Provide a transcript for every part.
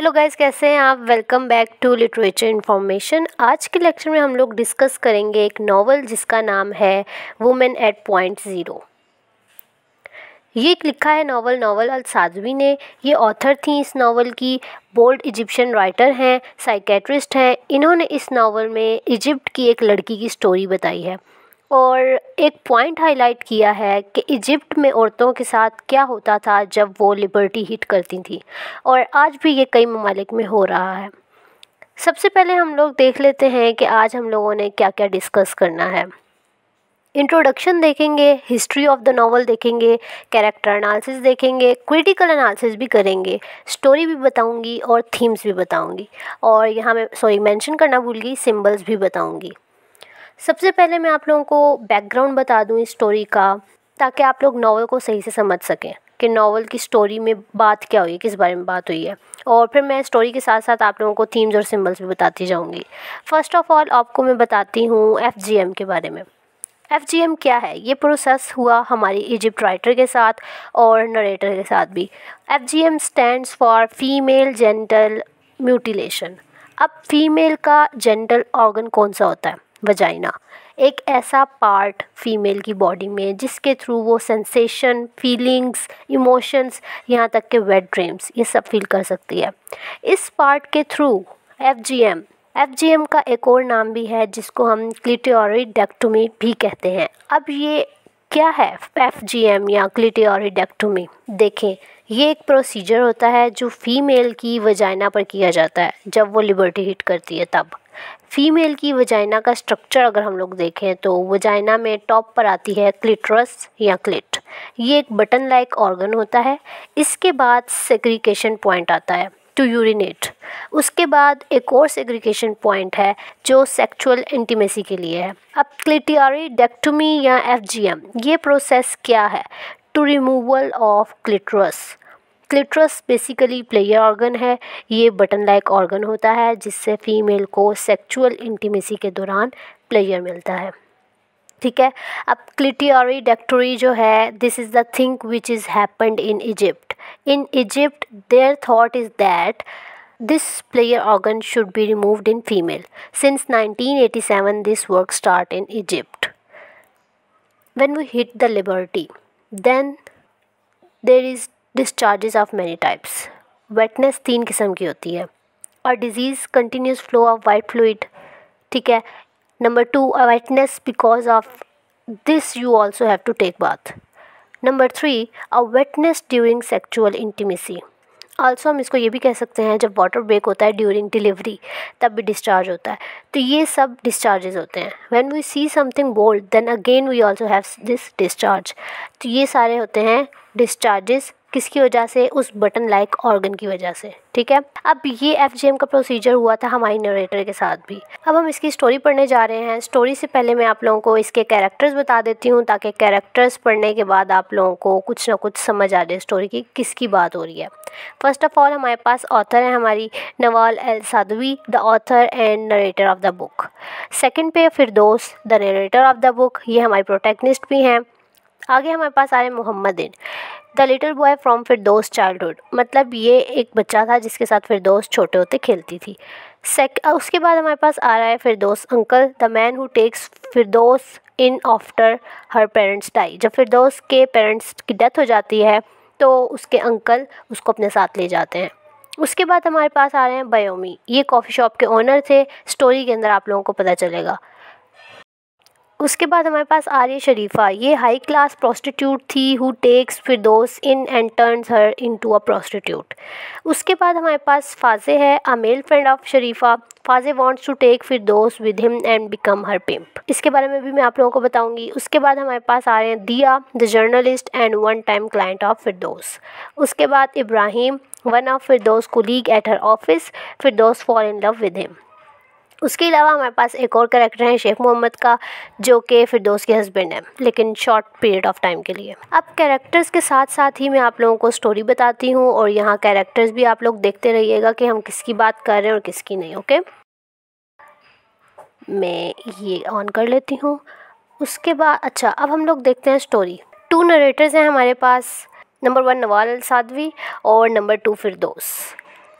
Hello guys कैसे हैं आप welcome back to literature information आज के लेक्चर में हम लोग डिस्कस करेंगे एक नावल जिसका नाम है वुमेन एट पॉइंट ज़ीरो ये एक लिखा है नावल नावल अल साधवी ने ये ऑथर थी इस नावल की बोल्ड इजिप्शियन राइटर हैं साइकेट्रिस्ट हैं इन्होंने इस नावल में इजिप्ट की एक लड़की की स्टोरी बताई है और एक पॉइंट हाईलाइट किया है कि इजिप्ट में औरतों के साथ क्या होता था जब वो लिबर्टी हिट करती थी और आज भी ये कई ममालिक में हो रहा है सबसे पहले हम लोग देख लेते हैं कि आज हम लोगों ने क्या क्या डिस्कस करना है इंट्रोडक्शन देखेंगे हिस्ट्री ऑफ द नावल देखेंगे कैरेक्टर एनालिसिस देखेंगे क्रिटिकल एनालिसिस भी करेंगे स्टोरी भी बताऊंगी और थीम्स भी बताऊंगी और यहाँ मैं सॉरी मेंशन करना भूल गई सिंबल्स भी बताऊंगी सबसे पहले मैं आप लोगों को बैकग्राउंड बता दूँ इस स्टोरी का ताकि आप लोग नावल को सही से समझ सकें कि नावल की स्टोरी में बात क्या हुई किस बारे में बात हुई है और फिर मैं स्टोरी के साथ साथ आप लोगों को थीम्स और सिम्बल्स भी बताती जाऊँगी फ़र्स्ट ऑफ़ ऑल आपको मैं बताती हूँ एफ़ के बारे में एफ जी एम क्या है ये प्रोसेस हुआ हमारी इजिप्ट राइटर के साथ और नरेटर के साथ भी F G M for female genital mutilation अब फीमेल का जेंटल ऑर्गन कौन सा होता है वजाइना एक ऐसा पार्ट फीमेल की बॉडी में जिसके थ्रू वो सेंसेशन फीलिंग्स इमोशंस यहाँ तक के वेट ड्रीम्स ये सब फील कर सकती है इस पार्ट के through F G M F G M का एक और नाम भी है जिसको हम डेक्टोमी भी कहते हैं अब ये क्या है एफ जी एम या डेक्टोमी देखें ये एक प्रोसीजर होता है जो फ़ीमेल की वजाइना पर किया जाता है जब वो लिबर्टी हिट करती है तब फ़ीमेल की वजाइना का स्ट्रक्चर अगर हम लोग देखें तो वजाइना में टॉप पर आती है क्लिटरस या क्लिट ये एक बटन लाइक ऑर्गन होता है इसके बाद सेग्रीकेशन पॉइंट आता है टू यूरिनेट उसके बाद एक और सेग्रीकेशन पॉइंट है जो सेक्चुअल इंटीमेसी के लिए है अब क्लिटियारी डेक्टोमी या एफ ये प्रोसेस क्या है to removal of clitoris clitoris basically player organ है ये बटन लाइक ऑर्गन होता है जिससे फीमेल को सेक्चुअल इंटीमेसी के दौरान प्लेयर मिलता है ठीक है अब क्लिटियोरी डेक्टोरी जो है this is the thing which is happened in Egypt in Egypt there thought is that this player organ should be removed in female since 1987, this work start in Egypt When we hit the liberty then there is discharges of many types wetness तीन किस्म की होती है और disease continuous flow of white fluid ठीक है number two wetness because of this you also have to take bath number three a wetness during sexual intimacy also हम इसको ये भी कह सकते हैं जब वाटर ब्रेक होता है ड्यूरिंग डिलीवरी तब भी डिस्चार्ज होता है तो ये सब डिस्चार्जेस होते हैं when we see something bold then again we also have this discharge तो ये सारे होते हैं डिस्चार्जेस किसकी वजह से उस बटन लाइक ऑर्गन की वजह से ठीक है अब ये एफ का प्रोसीजर हुआ था हमारी नरेटर के साथ भी अब हम इसकी स्टोरी पढ़ने जा रहे हैं स्टोरी से पहले मैं आप लोगों को इसके कैरेक्टर्स बता देती हूँ ताकि कैरेक्टर्स पढ़ने के बाद आप लोगों को कुछ ना कुछ समझ आ जाए स्टोरी की किसकी बात हो रही है फर्स्ट ऑफ ऑल हमारे पास ऑथर है हमारी Nawal El Saadawi the author and narrator of the book second पे Firdaus the narrator of the book ये हमारे प्रोटेक्निस्ट भी हैं आगे हमारे पास आ रहे हैं Mohammadain the little boy from फिर चाइल्ड चाइल्डहुड मतलब ये एक बच्चा था जिसके साथ फिर दोस्त छोटे होते खेलती थी सेक उसके बाद हमारे पास आ रहा है Firdaus uncle the man who takes Firdaus in after her parents die जब फिर दोस्त के पेरेंट्स की डेथ हो जाती है तो उसके अंकल उसको अपने साथ ले जाते हैं उसके बाद हमारे पास आ रहे हैं बयोमी ये कॉफ़ी शॉप के ओनर थे स्टोरी के अंदर आप लोगों को पता चलेगा उसके बाद हमारे पास आर्य शरीफा ये हाई क्लास प्रॉस्टिट्यूट थी who takes Firdaus in and turns her into a prostitute उसके बाद हमारे पास फाजे है अ mail friend of Sharifa Fawzy wants to take Firdaus with him and become her pimp इसके बारे में भी मैं आप लोगों को बताऊंगी उसके बाद हमारे पास आ रहे हैं Diaa the journalist and one time client of Firdaus उसके बाद Ibrahim one of Firdaus colleague at her office Firdaus fall in love with him उसके अलावा हमारे पास एक और करेक्टर है शेख मोहम्मद का जो कि फिरदोस के हस्बैंड है लेकिन शॉर्ट पीरियड ऑफ टाइम के लिए अब कैरेक्टर्स के साथ साथ ही मैं आप लोगों को स्टोरी बताती हूँ और यहाँ कैरेक्टर्स भी आप लोग देखते रहिएगा कि हम किसकी बात कर रहे हैं और किसकी नहीं ओके मैं ये ऑन कर लेती हूँ उसके बाद अच्छा अब हम लोग देखते हैं स्टोरी टू नरेटर्स हैं हमारे पास नंबर वन नवाल सादवी और नंबर टू फिरदोस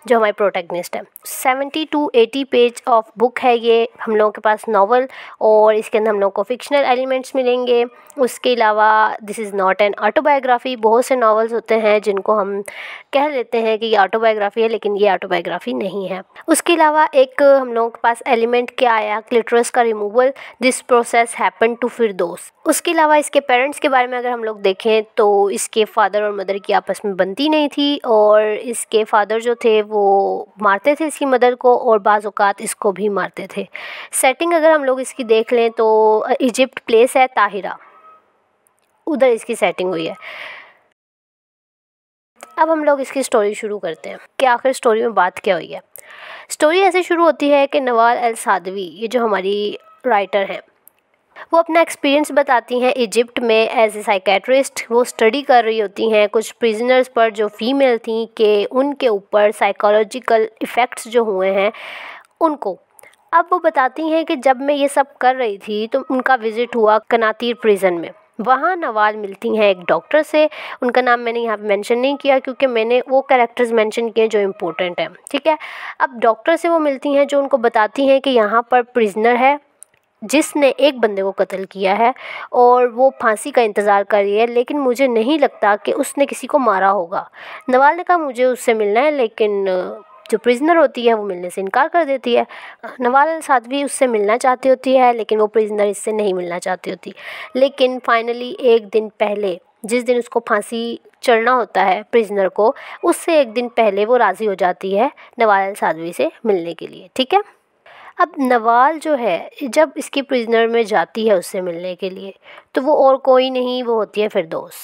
जो हमारे प्रोटेक्निस्ट हैं seventy two eighty page of book है ये हम लोगों के पास नावल और इसके अंदर हम लोग को फिक्शनल एलिमेंट्स मिलेंगे उसके अलावा this is not an autobiography बहुत से नावल्स होते हैं जिनको हम कह लेते हैं कि ये ऑटोबायोग्राफी है लेकिन ये ऑटोबायोग्राफी नहीं है उसके अलावा एक हम लोगों के पास एलिमेंट क्या आया क्लिटरस का removal this process happen to फिर उसके अलावा इसके पेरेंट्स के बारे में अगर हम लोग देखें तो इसके फादर और मदर की आपस में बनती नहीं थी और इसके फादर जो थे वो मारते थे इसकी मदर को और बाज़ात इसको भी मारते थे सेटिंग अगर हम लोग इसकी देख लें तो इजिप्ट प्लेस है ताहिरा उधर इसकी सेटिंग हुई है अब हम लोग इसकी स्टोरी शुरू करते हैं कि आखिर स्टोरी में बात क्या हुई है स्टोरी ऐसे शुरू होती है कि नवाल अल सादवी ये जो हमारी राइटर हैं वो अपना एक्सपीरियंस बताती हैं इजिप्ट में एज ए साइकेट्रिस्ट वो स्टडी कर रही होती हैं कुछ प्रिजनर्स पर जो फीमेल थी कि उनके ऊपर साइकोलॉजिकल इफ़ेक्ट्स जो हुए हैं उनको अब वो बताती हैं कि जब मैं ये सब कर रही थी तो उनका विज़िट हुआ कनातीर प्रिजन में वहाँ नवाज मिलती हैं एक डॉक्टर से उनका नाम मैंने यहाँ पर मेंशन नहीं किया क्योंकि मैंने वो कैरेक्टर्स मेंशन किए जो इम्पोर्टेंट हैं ठीक है अब डॉक्टर से वो मिलती हैं जो उनको बताती हैं कि यहाँ पर प्रिजनर है जिसने एक बंदे को कत्ल किया है और वो फांसी का इंतज़ार कर रही है लेकिन मुझे नहीं लगता कि उसने किसी को मारा होगा नवाल ने कहा मुझे उससे मिलना है लेकिन जो प्रिजनर होती है वो मिलने से इनकार कर देती है नवाल साधवी उससे मिलना चाहती होती है लेकिन वो प्रिजनर इससे नहीं मिलना चाहती होती लेकिन फाइनली एक दिन पहले जिस दिन उसको फांसी चढ़ना होता है प्रिजनर को उससे एक दिन पहले वो राज़ी हो जाती है नवाल साधवी से मिलने के लिए ठीक है अब नवाल जो है जब इसकी प्रिजनर में जाती है उससे मिलने के लिए तो वो और कोई नहीं वो होती है फिरदोस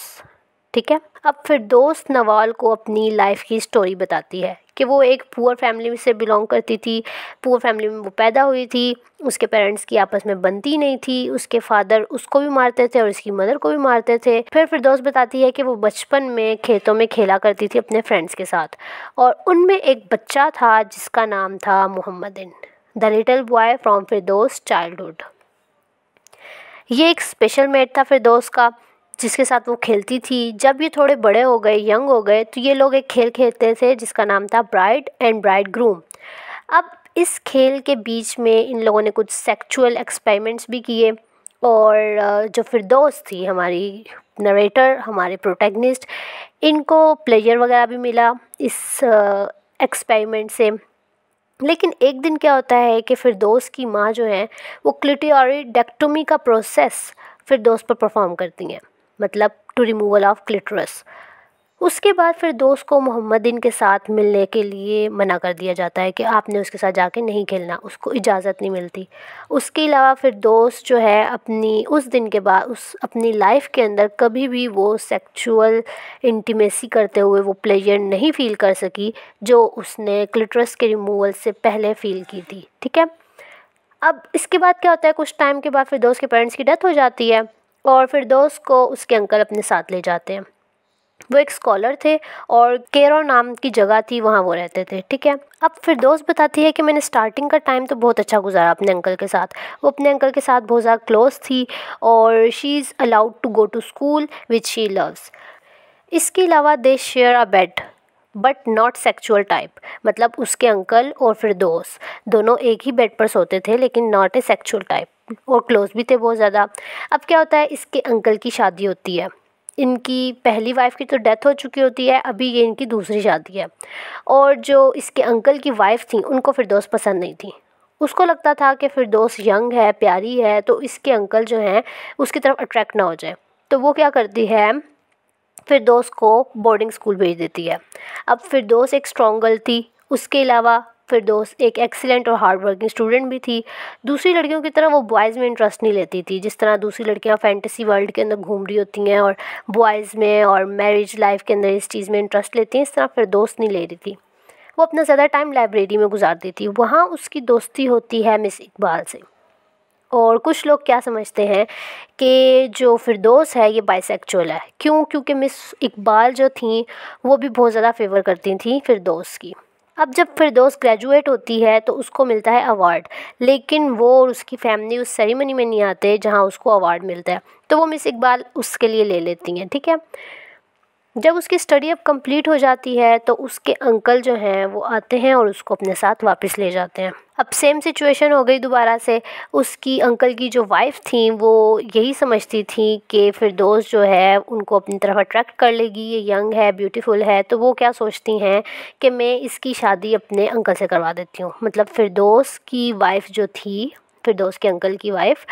ठीक है अब फिरदोस नवाल को अपनी लाइफ की स्टोरी बताती है कि वो एक पुअर फैमिली से बिलोंग करती थी पुअर फैमिली में वो पैदा हुई थी उसके पेरेंट्स की आपस में बनती नहीं थी उसके फादर उसको भी मारते थे और उसकी मदर को भी मारते थे फिर फिर दोस्त बताती है कि वो बचपन में खेतों में खेला करती थी अपने फ्रेंड्स के साथ और उनमें एक बच्चा था जिसका नाम था Mohammadain the little boy from Firdaus childhood ये एक स्पेशल मेट था फिरदोस का जिसके साथ वो खेलती थी जब ये थोड़े बड़े हो गए यंग हो गए तो ये लोग एक खेल खेलते थे जिसका नाम था ब्राइड एंड ब्राइड ग्रूम अब इस खेल के बीच में इन लोगों ने कुछ सेक्चुअल एक्सपेरिमेंट्स भी किए और जो फिरदोस थी हमारी नरेटर हमारे प्रोटेगनिस्ट इनको प्लेजर वगैरह भी मिला इस एक्सपेरिमेंट से लेकिन एक दिन क्या होता है कि फिर दोस्त की माँ जो है वो क्लिटोरिडेक्टोमी का प्रोसेस फिर दोस्त पर परफॉर्म करती हैं मतलब टू रिमूवल ऑफ क्लिटरस उसके बाद फिर दोस्त को मोहम्मदिन के साथ मिलने के लिए मना कर दिया जाता है कि आपने उसके साथ जाके नहीं खेलना उसको इजाज़त नहीं मिलती उसके अलावा फिर दोस्त जो है अपनी उस दिन के बाद उस अपनी लाइफ के अंदर कभी भी वो सेक्सुअल इंटीमेसी करते हुए वो प्लेजर नहीं फील कर सकी जो उसने क्लिटरस के रिमूवल से पहले फ़ील की थी ठीक है अब इसके बाद क्या होता है कुछ टाइम के बाद फिर दोस्त के पेरेंट्स की डेथ हो जाती है और फिर दोस्त को उसके अंकल अपने साथ ले जाते हैं वो एक स्कॉलर थे और केरो नाम की जगह थी वहाँ वो रहते थे ठीक है अब फिर दोस्त बताती है कि मैंने स्टार्टिंग का टाइम तो बहुत अच्छा गुजारा अपने अंकल के साथ वो अपने अंकल के साथ बहुत ज़्यादा क्लोज थी और she is allowed to go to school which she loves इसके अलावा they share a bed but not sexual type मतलब उसके अंकल और फिर दोस्त दोनों एक ही बेड पर सोते थे लेकिन नॉट ए सेक्चुअल टाइप और क्लोज भी थे बहुत ज़्यादा अब क्या होता है इसके अंकल की शादी होती है इनकी पहली वाइफ़ की तो डेथ हो चुकी होती है अभी ये इनकी दूसरी शादी है और जो इसके अंकल की वाइफ़ थी उनको दोस्त पसंद नहीं थी उसको लगता था कि दोस्त यंग है प्यारी है तो इसके अंकल जो हैं उसकी तरफ अट्रैक्ट ना हो जाए तो वो क्या करती है दोस्त को बोर्डिंग स्कूल भेज देती है अब दोस्त एक स्ट्रॉन्ग गर्ल थी उसके अलावा दोस्त एक एक्सीलेंट और हार्ड वर्किंग स्टूडेंट भी थी दूसरी लड़कियों की तरह वो बॉयज़ में इंटरेस्ट नहीं लेती थी जिस तरह दूसरी लड़कियां फैंटेसी वर्ल्ड के अंदर घूम रही होती हैं और बॉयज़ में और मैरिज लाइफ के अंदर इस चीज़ में इंटरेस्ट लेती हैं इस तरह दोस्त नहीं ले रही थी वो अपना ज़्यादा टाइम लाइब्रेरी में गुजारती थी वहाँ उसकी दोस्ती होती है मिस इकबाल से और कुछ लोग क्या समझते हैं कि जो दोस्त है ये बाइसेक्चुअल है क्यों क्योंकि मिस इकबाल जो थी वो भी बहुत ज़्यादा फेवर करती थी दोस्त की अब जब दोस्त ग्रेजुएट होती है तो उसको मिलता है अवार्ड लेकिन वो और उसकी फैमिली उस सेरेमनी में नहीं आते जहाँ उसको अवार्ड मिलता है तो वो मिस इकबाल उसके लिए ले लेती हैं ठीक है जब उसकी स्टडी अब कंप्लीट हो जाती है तो उसके अंकल जो हैं वो आते हैं और उसको अपने साथ वापस ले जाते हैं अब सेम सिचुएशन हो गई दोबारा से उसकी अंकल की जो वाइफ थी वो यही समझती थी कि फिर दोस्त जो है उनको अपनी तरफ अट्रैक्ट कर लेगी ये यंग है ब्यूटीफुल है तो वो क्या सोचती हैं कि मैं इसकी शादी अपने अंकल से करवा देती हूँ मतलब फिर की वाइफ जो थी दोस्त के अंकल की वाइफ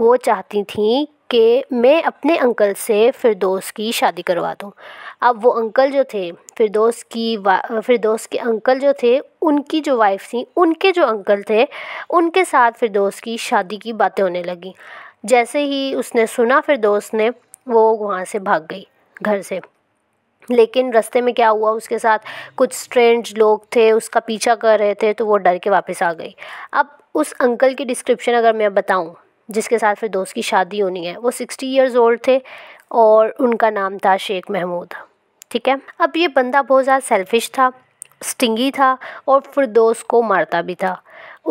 वो चाहती थी कि मैं अपने अंकल से दोस्त की शादी करवा दूँ अब वो अंकल जो थे दोस्त की दोस्त के अंकल जो थे उनकी जो वाइफ़ थी उनके जो अंकल थे उनके साथ दोस्त की शादी की बातें होने लगी जैसे ही उसने सुना दोस्त ने वो वहाँ से भाग गई घर से लेकिन रास्ते में क्या हुआ उसके साथ कुछ स्ट्रेंज लोग थे उसका पीछा कर रहे थे तो वो डर के वापस आ गई अब उस अंकल की डिस्क्रिप्शन अगर मैं बताऊं जिसके साथ फिर दोस्त की शादी होनी है वो सिक्सटी ईयर्स ओल्ड थे और उनका नाम था शेख महमूद ठीक है अब ये बंदा बहुत ज़्यादा सेल्फिश था स्टिंगी था और फिर दोस्त को मारता भी था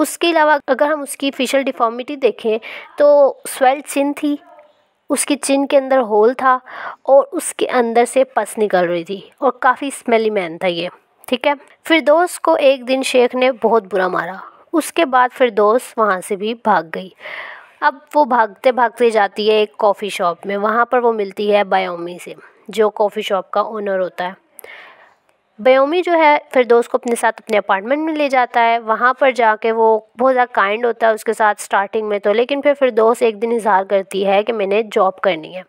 उसके अलावा अगर हम उसकी फिशल डिफॉर्मिटी देखें तो स्वेल्ड चिन थी उसकी चिन के अंदर होल था और उसके अंदर से पस निकल रही थी और काफ़ी स्मेली मैन था ये ठीक है फिर दोस्त को एक दिन शेख ने बहुत बुरा मारा उसके बाद फिर दोस्त वहाँ से भी भाग गई अब वो भागते भागते जाती है एक कॉफ़ी शॉप में वहाँ पर वो मिलती है बायोमी से जो कॉफ़ी शॉप का ओनर होता है बयोमी जो है फिर दोस्त को अपने साथ अपने अपार्टमेंट में ले जाता है वहाँ पर जाके वो बहुत ज़्यादा काइंड होता है उसके साथ स्टार्टिंग में तो लेकिन फिर फिर दोस्त एक दिन इजहार करती है कि मैंने जॉब करनी है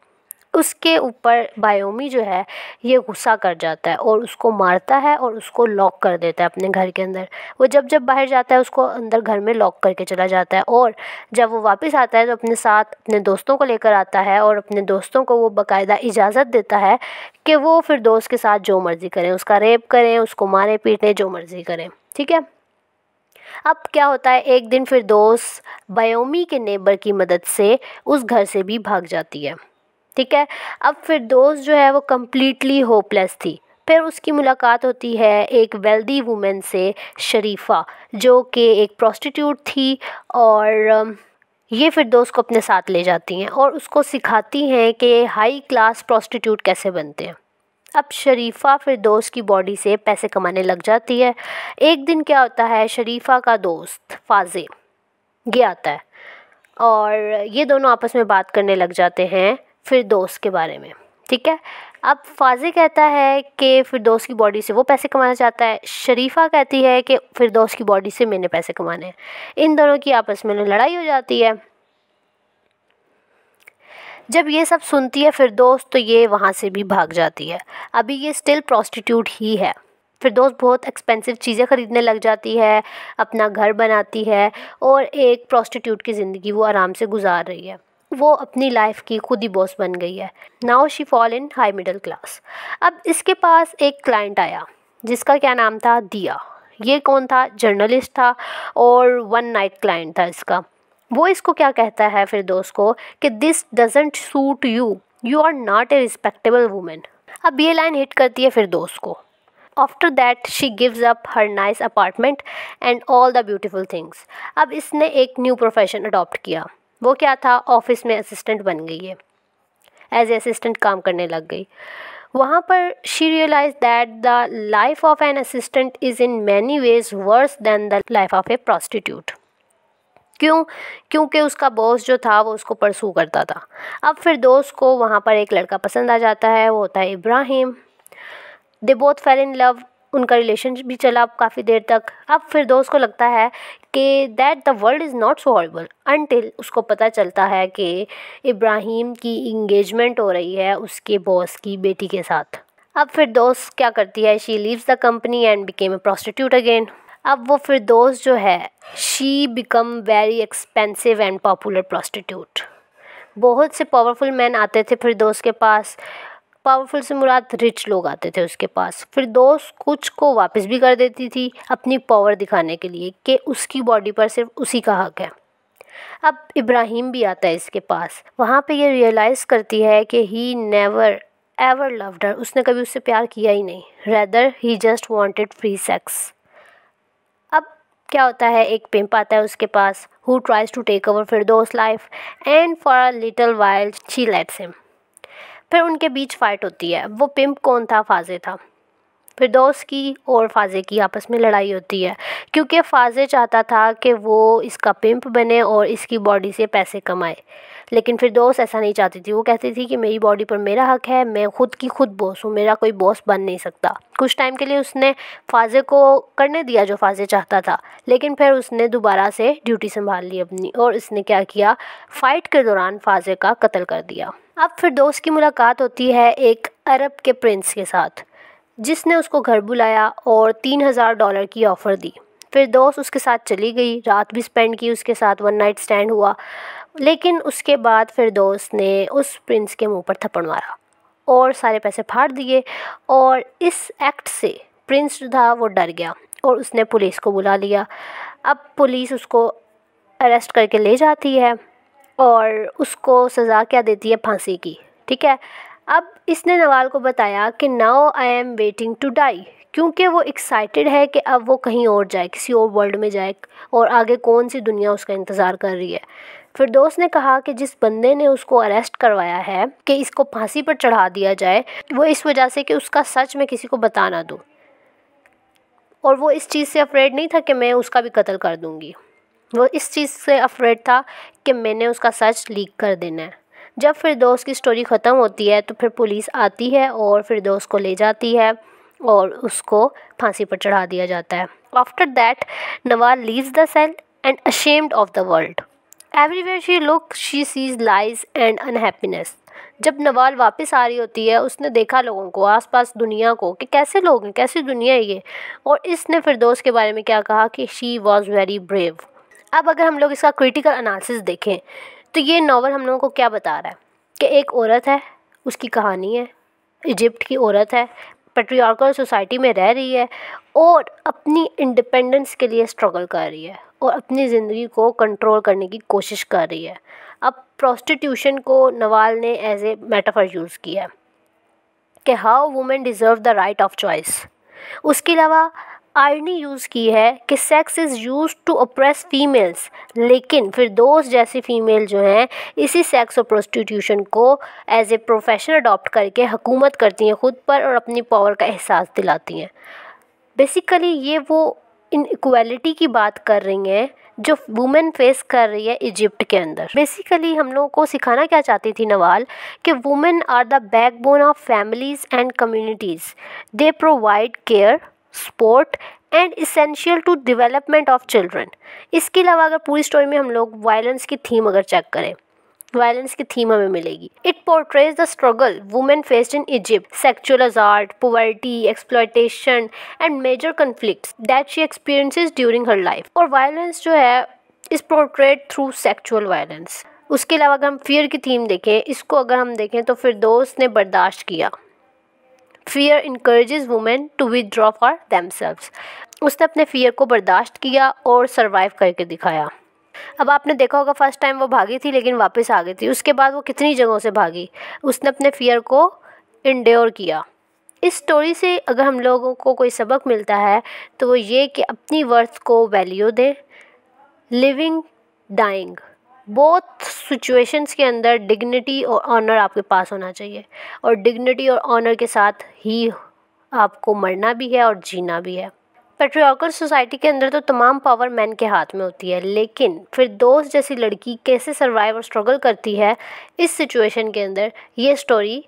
उसके ऊपर बायोमी जो है ये गुस्सा कर जाता है और उसको मारता है और उसको लॉक कर देता है अपने घर के अंदर वो जब जब बाहर जाता है उसको अंदर घर में लॉक करके चला जाता है और जब वो वापस आता है तो अपने साथ अपने दोस्तों को लेकर आता है और अपने दोस्तों को वो बाकायदा इजाज़त देता है कि वो फिर दोस्त के साथ जो मर्ज़ी करें उसका रेप करें उसको मारें पीटें जो मर्ज़ी करें ठीक है अब क्या होता है एक दिन फिर दोस्त बायोमी के नेबर की मदद से उस घर से भी भाग जाती है ठीक है अब फिर दोस्त जो है वो कम्प्लीटली होपलेस थी फिर उसकी मुलाकात होती है एक वेल्दी वूमेन से शरीफा जो कि एक प्रोस्टिट्यूट थी और ये फिर दोस्त को अपने साथ ले जाती हैं और उसको सिखाती हैं कि हाई क्लास प्रोस्टिट्यूट कैसे बनते हैं अब शरीफा फिर दोस्त की बॉडी से पैसे कमाने लग जाती है एक दिन क्या होता है शरीफा का दोस्त फाजे ये आता है और ये दोनों आपस में बात करने लग जाते हैं फिर दोस्त के बारे में ठीक है अब फाजे कहता है कि दोस्त की बॉडी से वो पैसे कमाना चाहता है शरीफा कहती है कि दोस्त की बॉडी से मैंने पैसे कमाने हैं इन दोनों की आपस में लड़ाई हो जाती है जब ये सब सुनती है दोस्त तो ये वहाँ से भी भाग जाती है अभी ये स्टिल प्रॉस्टिट्यूट ही है दोस्त बहुत एक्सपेंसिव चीज़ें ख़रीदने लग जाती है अपना घर बनाती है और एक प्रॉस्टिट्यूट की ज़िंदगी वो आराम से गुजार रही है वो अपनी लाइफ की खुद ही बॉस बन गई है now she fall in high middle class अब इसके पास एक क्लाइंट आया जिसका क्या नाम था दिया ये कौन था जर्नलिस्ट था और वन नाइट क्लाइंट था इसका वो इसको क्या कहता है फिर दोस्त को कि this doesn't suit you you are not a respectable women अब ये लाइन हिट करती है फिर दोस्त को after that she gives up her nice apartment and all the beautiful things अब इसने एक न्यू प्रोफेशन अडॉप्ट किया वो क्या था ऑफिस में असिस्टेंट बन गई है एज ए असिस्टेंट काम करने लग गई वहाँ पर she realize that the life of an assistant is in many ways worse than the life of a prostitute क्यों क्योंकि उसका बॉस जो था वो उसको परसू करता था अब फिर दोस्त को वहाँ पर एक लड़का पसंद आ जाता है वो होता है Ibrahim they both fell in love उनका रिलेशन भी चला काफ़ी देर तक अब फिर दोस्त को लगता है कि that the world is not so horrible until उसको पता चलता है कि इब्राहिम की इंगेजमेंट हो रही है उसके बॉस की बेटी के साथ अब फिर दोस्त क्या करती है she leaves the company and became a prostitute again अब वो फिर दोस्त जो है she become very expensive and popular prostitute बहुत से पावरफुल मैन आते थे फिर दोस्त के पास पावरफुल से मुराद रिच लोग आते थे उसके पास फिर दोस्त कुछ को वापस भी कर देती थी अपनी पावर दिखाने के लिए कि उसकी बॉडी पर सिर्फ उसी का हक है अब इब्राहिम भी आता है इसके पास वहाँ पे ये रियलाइज़ करती है कि he never ever loved her उसने कभी उससे प्यार किया ही नहीं rather he just wanted free sex अब क्या होता है एक पिम्प आता है उसके पास who tries to take over Firdaus life and for a little while she lets him फिर उनके बीच फ़ाइट होती है वो पिम्प कौन था फाजे था फिर दोस्त की और फाजे की आपस में लड़ाई होती है क्योंकि फाजे चाहता था कि वो इसका पिम्प बने और इसकी बॉडी से पैसे कमाए लेकिन फिर दोस्त ऐसा नहीं चाहती थी वो कहती थी कि मेरी बॉडी पर मेरा हक है मैं ख़ुद की ख़ुद बॉस हूँ मेरा कोई बॉस बन नहीं सकता कुछ टाइम के लिए उसने फाजे को करने दिया जो फाजे चाहता था लेकिन फिर उसने दोबारा से ड्यूटी संभाल ली अपनी और इसने क्या किया फ़ाइट के दौरान फाजे का कत्ल कर दिया अब फिर दोस्त की मुलाकात होती है एक अरब के प्रिंस के साथ जिसने उसको घर बुलाया और तीन हज़ार डॉलर की ऑफ़र दी फिर दोस्त उसके साथ चली गई रात भी स्पेंड की उसके साथ वन नाइट स्टैंड हुआ लेकिन उसके बाद फिर दोस्त ने उस प्रिंस के मुंह पर थप्पड़ मारा और सारे पैसे फाड़ दिए और इस एक्ट से प्रिंस जो था वो डर गया और उसने पुलिस को बुला लिया अब पुलिस उसको अरेस्ट करके ले जाती है और उसको सज़ा क्या देती है फांसी की ठीक है अब इसने नवाल को बताया कि now I am waiting to die क्योंकि वो एक्साइटेड है कि अब वो कहीं और जाए किसी और वर्ल्ड में जाए और आगे कौन सी दुनिया उसका इंतज़ार कर रही है फिर दोस्त ने कहा कि जिस बंदे ने उसको अरेस्ट करवाया है कि इसको फांसी पर चढ़ा दिया जाए वो इस वजह से कि उसका सच मैं किसी को बता ना दूँ और वो इस चीज़ से अफ्रेड नहीं था कि मैं उसका भी कत्ल कर दूँगी वो इस चीज़ से अफ्रेड था कि मैंने उसका सच लीक कर देना है जब फिर दोस्त की स्टोरी ख़त्म होती है तो फिर पुलिस आती है और फिर दोस्त को ले जाती है और उसको फांसी पर चढ़ा दिया जाता है after that Nawal leave the cell and ashamed of the world everywhere she look she sees lies and unhappiness जब नवाल वापस आ रही होती है उसने देखा लोगों को आसपास दुनिया को कि कैसे लोग हैं कैसी दुनिया है ये और इसने फिर दोस्त के बारे में क्या कहा कि शी वॉज़ वेरी ब्रेव अब अगर हम लोग इसका क्रिटिकल एनालिसिस देखें तो ये नावल हम लोगों को क्या बता रहा है कि एक औरत है उसकी कहानी है इजिप्ट की औरत है पेट्रियॉर्कल सोसाइटी में रह रही है और अपनी इंडिपेंडेंस के लिए स्ट्रगल कर रही है और अपनी ज़िंदगी को कंट्रोल करने की कोशिश कर रही है अब प्रोस्टिट्यूशन को नवाल ने एज ए मेटाफर यूज़ किया है कि how women deserve the right of choice उसके अलावा आयरनी यूज़ की है कि sex is use to oppress females लेकिन फिर दोस्त जैसी फ़ीमेल जो हैं इसी सेक्स और प्रोस्टिट्यूशन को एज ए प्रोफेशन अडॉप्ट करके हुकूमत करती हैं ख़ुद पर और अपनी पावर का एहसास दिलाती हैं बेसिकली ये वो इन इक्वालिटी की बात कर रही हैं जो वुमेन फेस कर रही है इजिप्ट के अंदर बेसिकली हम लोगों को सिखाना क्या चाहती थी नवाल कि women are the backbone of families and communities they provide care support and essential to development of children इसके अलावा अगर पूरी स्टोरी में हम लोग वायलेंस की थीम अगर चेक करें वायलेंस की थीम हमें मिलेगी it portrays the struggle women faced in Egypt sexual assault poverty exploitation and major conflict that she experiences during her life और वायलेंस जो है is portrayed through sexual violence उसके अलावा अगर हम फियर की थीम देखें इसको अगर हम देखें तो फिर दोस्त ने बर्दाश्त किया fear encourages women to withdraw for themselves उसने अपने फियर को बर्दाश्त किया और सर्वाइव करके दिखाया अब आपने देखा होगा फर्स्ट टाइम वो भागी थी लेकिन वापस आ गई थी उसके बाद वो कितनी जगहों से भागी उसने अपने फियर को इंड्योर किया इस स्टोरी से अगर हम लोगों को कोई सबक मिलता है तो वो ये कि अपनी वर्थ को वैल्यू दें लिविंग डाइंग बोथ सिचुएशंस के अंदर डिग्निटी और ऑनर आपके पास होना चाहिए और डिग्निटी और ऑनर के साथ ही आपको मरना भी है और जीना भी है पेट्रियाकल सोसाइटी के अंदर तो तमाम पावर मैन के हाथ में होती है लेकिन फिर दोस्त जैसी लड़की कैसे सर्वाइव और स्ट्रगल करती है इस सिचुएशन के अंदर ये स्टोरी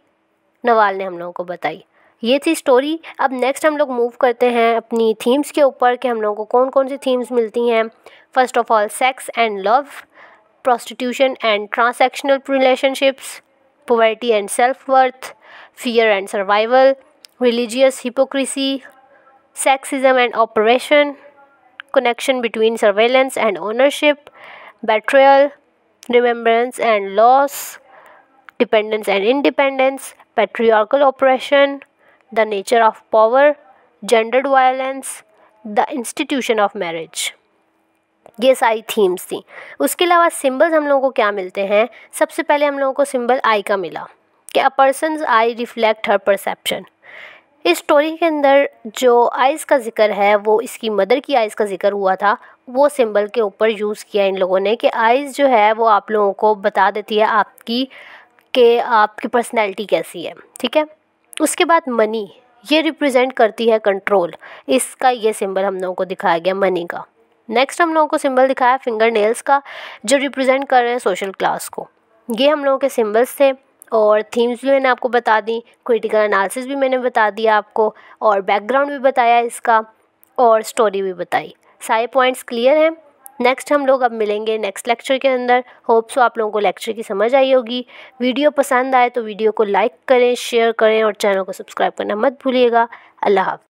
नवाल ने हम लोगों को बताई ये थी स्टोरी अब नेक्स्ट हम लोग मूव करते हैं अपनी थीम्स के ऊपर कि हम लोगों को कौन कौन सी थीम्स मिलती हैं first of all sex and love prostitution and transactional relationships, poverty and self worth, fear and survival, religious hypocrisy, sexism and oppression, connection between surveillance and ownership, betrayal, remembrance and loss, dependence and independence, patriarchal oppression, the nature of power, gendered violence, the institution of marriage. ये सारी themes थी उसके अलावा symbols हम लोगों को क्या मिलते हैं सबसे पहले हम लोगों को सिम्बल आई का मिला कि a person's eye reflect her perception इस स्टोरी के अंदर जो आइज़ का जिक्र है वो इसकी मदर की आइज़ का जिक्र हुआ था वो सिंबल के ऊपर यूज़ किया इन लोगों ने कि आइज़ जो है वो आप लोगों को बता देती है आपकी के आपकी पर्सनैलिटी कैसी है ठीक है उसके बाद मनी ये रिप्रेजेंट करती है कंट्रोल इसका ये सिंबल हम लोगों को दिखाया गया मनी का नेक्स्ट हम लोगों को सिंबल दिखाया फिंगर नेल्स का जो रिप्रेजेंट कर रहे हैं सोशल क्लास को ये हम लोगों के सिंबल्स थे और थीम्स भी मैंने आपको बता दी क्रिटिकल एनालिसिस भी मैंने बता दिया आपको और बैकग्राउंड भी बताया इसका और स्टोरी भी बताई सारे पॉइंट्स क्लियर हैं नेक्स्ट हम लोग अब मिलेंगे नेक्स्ट लेक्चर के अंदर होप सो आप लोगों को लेक्चर की समझ आई होगी वीडियो पसंद आए तो वीडियो को लाइक करें शेयर करें और चैनल को सब्सक्राइब करना मत भूलिएगा अल्लाह हाफ